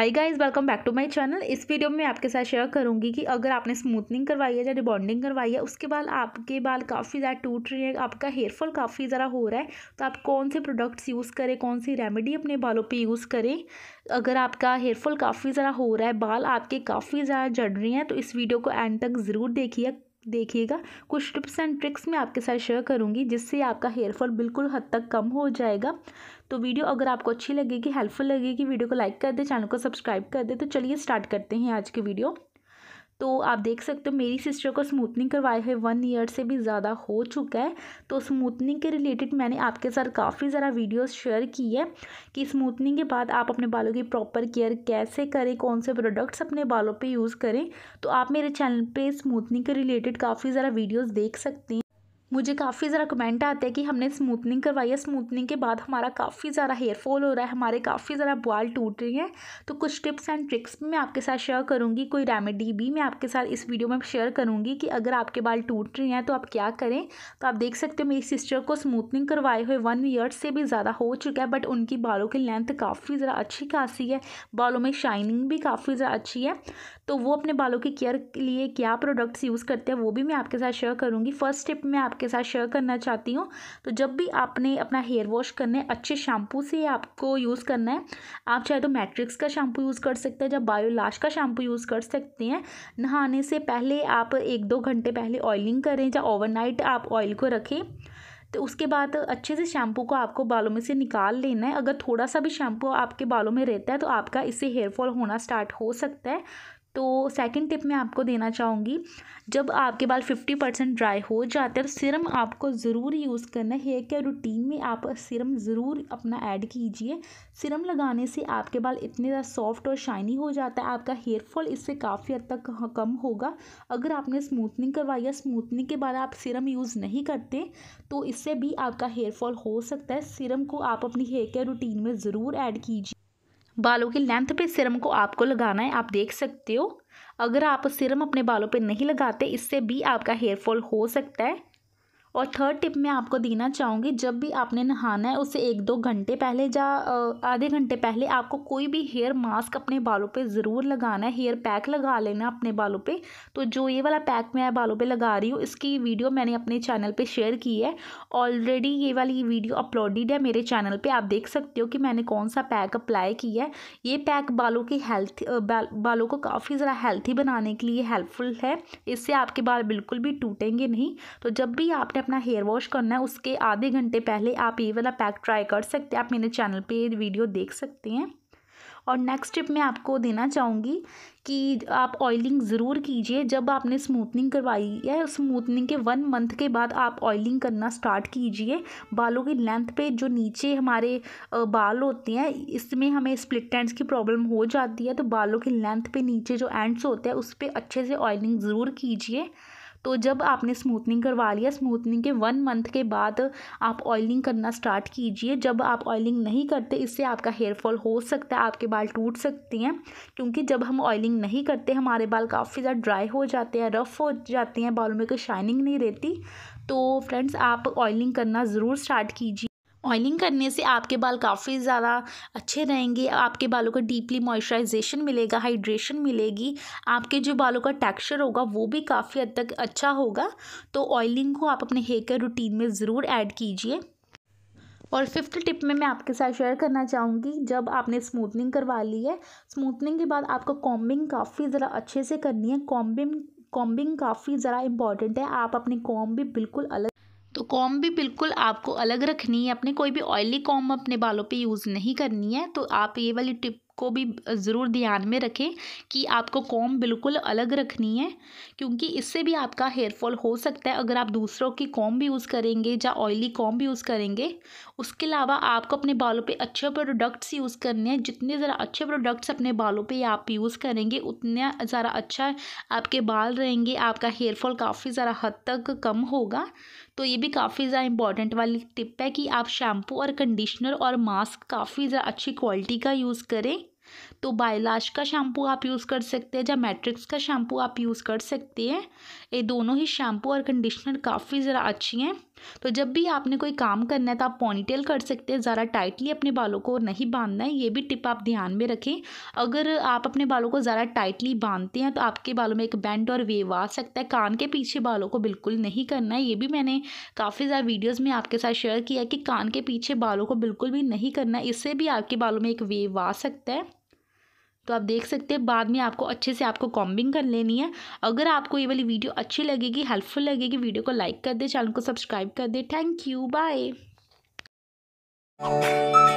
high guys welcome back to my channel इस video में आपके साथ शेयर करूंगी कि अगर आपने स्मूथनिंग करवाई है या रिबॉन्डिंग करवाई है उसके बाद आपके बाल काफ़ी ज़्यादा टूट रहे हैं आपका हेयरफॉल काफ़ी ज़रा हो रहा है तो आप कौन से प्रोडक्ट्स यूज़ करें कौन सी रेमेडी अपने बालों पर यूज़ करें अगर आपका हेयरफॉल काफ़ी ज़रा हो रहा है बाल आपके काफ़ी ज़्यादा जड़ रही हैं तो इस वीडियो को एंड तक ज़रूर देखिए देखिएगा कुछ टिप्स एंड ट्रिक्स मैं आपके साथ शेयर करूंगी जिससे आपका हेयरफॉल बिल्कुल हद तक कम हो जाएगा तो वीडियो अगर आपको अच्छी लगेगी हेल्पफुल लगेगी वीडियो को लाइक कर दे चैनल को सब्सक्राइब कर दे तो चलिए स्टार्ट करते हैं आज की वीडियो तो आप देख सकते हो मेरी सिस्टर को स्मूथनिंग करवाए हुए वन ईयर से भी ज़्यादा हो चुका है तो स्मूथनिंग के रिलेटेड मैंने आपके साथ काफ़ी ज़रा वीडियोस शेयर की है कि स्मूथनिंग के बाद आप अपने बालों की प्रॉपर केयर कैसे करें कौन से प्रोडक्ट्स अपने बालों पर यूज़ करें तो आप मेरे चैनल पर स्मूथनिंग के रिलेटेड काफ़ी ज़रा वीडियोज़ देख सकते हैं मुझे काफ़ी ज़रा कमेंट आते हैं कि हमने स्मूथनिंग करवाई है स्मूथनिंग के बाद हमारा काफ़ी ज़्यादा हेयर फॉल हो रहा है हमारे काफ़ी ज़रा बाल टूट रही हैं तो कुछ टिप्स एंड ट्रिक्स भी मैं आपके साथ शेयर करूँगी कोई रेमेडी भी मैं आपके साथ इस वीडियो में शेयर करूँगी कि अगर आपके बाल टूट रही हैं तो आप क्या करें तो आप देख सकते हो मेरी सिस्टर को स्मूथनिंग करवाए हुए वन ईयर से भी ज़्यादा हो चुका है बट उनकी बालों की लेंथ काफ़ी ज़रा अच्छी खासी है बालों में शाइनिंग भी काफ़ी ज़्यादा अच्छी है तो वो अपने बालों के केयर के लिए क्या प्रोडक्ट्स यूज़ करते हैं वो भी मैं आपके साथ शेयर करूँगी फर्स्ट स्टेप मैं आपके साथ शेयर करना चाहती हूँ तो जब भी आपने अपना हेयर वॉश करना है अच्छे शैम्पू से आपको यूज़ करना है आप चाहे तो मैट्रिक्स का शैम्पू यूज़ कर सकते हैं या बायोलाश का शैम्पू यूज़ कर सकते हैं नहाने से पहले आप एक दो घंटे पहले ऑयलिंग करें या ओवरनाइट आप ऑयल को रखें तो उसके बाद अच्छे से शैम्पू को आपको बालों में से निकाल लेना है अगर थोड़ा सा भी शैम्पू आपके बालों में रहता है तो आपका इससे हेयर फॉल होना स्टार्ट हो सकता है तो सेकंड टिप मैं आपको देना चाहूँगी जब आपके बाल फिफ्टी परसेंट ड्राई हो जाते हैं तो सिरम आपको ज़रूर यूज़ करना है हेयर केयर रूटीन में आप सिरम ज़रूर अपना ऐड कीजिए सिरम लगाने से आपके बाल इतने ज़्यादा सॉफ्ट और शाइनी हो जाता है आपका हेयर फॉल इससे काफ़ी हद तक कम होगा अगर आपने स्मूथनिंग करवाई या स्मूथनिंग के बाद आप सिरम यूज़ नहीं करते तो इससे भी आपका हेयर फॉल हो सकता है सिरम को आप अपनी हेयर केयर रूटीन में ज़रूर ऐड कीजिए बालों की लेंथ पे सिरम को आपको लगाना है आप देख सकते हो अगर आप सिरम अपने बालों पे नहीं लगाते इससे भी आपका हेयर फॉल हो सकता है और थर्ड टिप मैं आपको देना चाहूँगी जब भी आपने नहाना है उसे एक दो घंटे पहले या आधे घंटे पहले आपको कोई भी हेयर मास्क अपने बालों पे ज़रूर लगाना है हेयर पैक लगा लेना अपने बालों पे तो जो ये वाला पैक मैं बालों पे लगा रही हूँ इसकी वीडियो मैंने अपने चैनल पे शेयर की है ऑलरेडी ये वाली वीडियो अपलोडेड है मेरे चैनल पर आप देख सकते हो कि मैंने कौन सा पैक अप्लाई किया है ये पैक बालों की हेल्थ बालों को काफ़ी ज़रा हेल्थी बनाने के लिए हेल्पफुल है इससे आपके बाल बिल्कुल भी टूटेंगे नहीं तो जब भी आपने अपना हेयर वॉश करना है उसके आधे घंटे पहले आप ये वाला पैक ट्राई कर सकते हैं आप मेरे चैनल पे ये वीडियो देख सकते हैं और नेक्स्ट टिप मैं आपको देना चाहूँगी कि आप ऑयलिंग ज़रूर कीजिए जब आपने स्मूथनिंग करवाई है स्मूथनिंग के वन मंथ के बाद आप ऑयलिंग करना स्टार्ट कीजिए बालों की लेंथ पे जो नीचे हमारे बाल होते हैं इसमें हमें स्प्लिट एंड्स की प्रॉब्लम हो जाती है तो बालों की लेंथ पे नीचे जो एंड्स होते हैं उस पर अच्छे से ऑयलिंग ज़रूर कीजिए तो जब आपने स्मूथनिंग करवा लिया स्मूथनिंग के वन मंथ के बाद आप ऑयलिंग करना स्टार्ट कीजिए जब आप ऑयलिंग नहीं करते इससे आपका हेयर फॉल हो सकता है आपके बाल टूट सकते हैं क्योंकि जब हम ऑयलिंग नहीं करते हमारे बाल काफ़ी ज़्यादा ड्राई हो जाते हैं रफ़ हो जाते हैं बालों में कोई शाइनिंग नहीं रहती तो फ्रेंड्स आप ऑयलिंग करना ज़रूर स्टार्ट कीजिए ऑयलिंग करने से आपके बाल काफ़ी ज़्यादा अच्छे रहेंगे आपके बालों को डीपली मॉइस्चराइजेशन मिलेगा हाइड्रेशन मिलेगी आपके जो बालों का टेक्सचर होगा वो भी काफ़ी हद तक अच्छा होगा तो ऑयलिंग को आप अपने हेयर केयर रूटीन में ज़रूर ऐड कीजिए और फिफ्थ टिप में मैं आपके साथ शेयर करना चाहूँगी जब आपने स्मूथनिंग करवा ली है स्मूथनिंग के बाद आपको कॉम्बिंग काफ़ी ज़रा अच्छे से करनी है कॉम्बिंग कॉम्बिंग काफ़ी ज़रा इंपॉर्टेंट है आप अपनी कॉम भी बिल्कुल अलग तो कॉम भी बिल्कुल आपको अलग रखनी है अपने कोई भी ऑयली कॉम अपने बालों पे यूज़ नहीं करनी है तो आप ये वाली टिप को भी ज़रूर ध्यान में रखें कि आपको कॉम बिल्कुल अलग रखनी है क्योंकि इससे भी आपका हेयरफॉल हो सकता है अगर आप दूसरों की कॉम भी यूज़ करेंगे या ऑयली कॉम भी यूज़ करेंगे उसके अलावा आपको अपने बालों पे अच्छे प्रोडक्ट्स यूज़ करने हैं जितने ज़रा अच्छे प्रोडक्ट्स अपने बालों पे आप यूज़ करेंगे उतना ज़रा अच्छा आपके बाल रहेंगे आपका हेयरफॉल काफ़ी ज़रा हद तक कम होगा तो ये भी काफ़ी ज़्यादा इंपॉर्टेंट वाली टिप है कि आप शैम्पू और कंडीशनर और मास्क काफ़ी ज़्यादा अच्छी क्वालिटी का यूज़ करें तो बायलाश का शैम्पू आप यूज़ कर सकते हैं या मैट्रिक्स का शैम्पू आप यूज़ कर सकते हैं ये दोनों ही शैम्पू और कंडीशनर काफ़ी ज़रा अच्छी हैं तो जब भी आपने कोई काम करना है तो आप पॉनीटेल कर सकते हैं ज़रा टाइटली अपने बालों को नहीं बांधना है ये भी टिप आप ध्यान में रखें अगर आप अपने बालों को ज़रा टाइटली बांधते हैं तो आपके बालों में एक बैंड और वेव आ सकता है कान के पीछे बालों को बिल्कुल नहीं करना है ये भी मैंने काफ़ी ज़्यादा वीडियोज़ में आपके साथ शेयर किया कि कान के पीछे बालों को बिल्कुल भी नहीं करना इससे भी आपके बालों में एक वेव आ सकता है तो आप देख सकते हैं बाद में आपको अच्छे से आपको कॉम्बिंग कर लेनी है अगर आपको ये वाली वीडियो अच्छी लगेगी हेल्पफुल लगेगी वीडियो को लाइक कर दे चैनल को सब्सक्राइब कर दे थैंक यू बाय